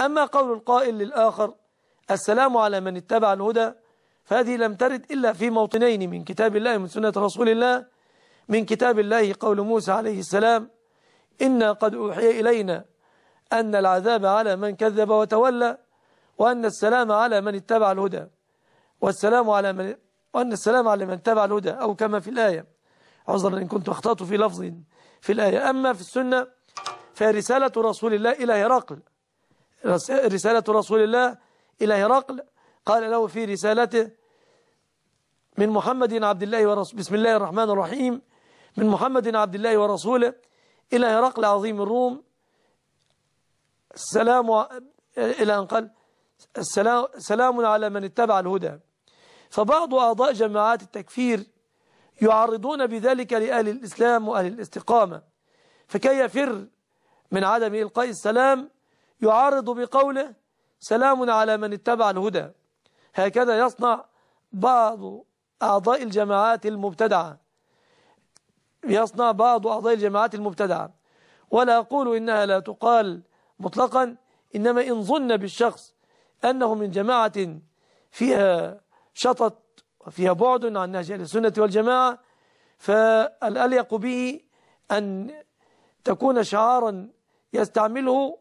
أما قول القائل للآخر السلام على من اتبع الهدى فهذه لم ترد إلا في موطنين من كتاب الله من سنة رسول الله من كتاب الله قول موسى عليه السلام إنا قد أوحي إلينا أن العذاب على من كذب وتولى وأن السلام على من اتبع الهدى والسلام على من وأن السلام على من اتبع الهدى أو كما في الآية عذرا إن كنت أخطأت في لفظ في الآية أما في السنة فرسالة رسول الله إلى هرقل رسالة رسول الله إلى هرقل قال له في رسالته من محمد عبد الله ورسوله بسم الله الرحمن الرحيم من محمد عبد الله ورسوله إلى هرقل عظيم الروم السلام إلى أن قال السلام سلام على من اتبع الهدى فبعض أعضاء جماعات التكفير يعرضون بذلك لأهل الإسلام وأهل الاستقامة فكي يفر من عدم إلقاء السلام يعارض بقوله سلام على من اتبع الهدى هكذا يصنع بعض أعضاء الجماعات المبتدعة يصنع بعض أعضاء الجماعات المبتدعة ولا أقول إنها لا تقال مطلقا إنما إن ظن بالشخص أنه من جماعة فيها شطط وفيها بعد عن نهج السنة والجماعة فالأليق به أن تكون شعارا يستعمله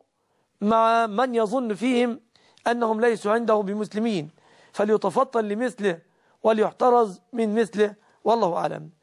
مع من يظن فيهم أنهم ليسوا عنده بمسلمين فليتفطن لمثله وليحترز من مثله والله أعلم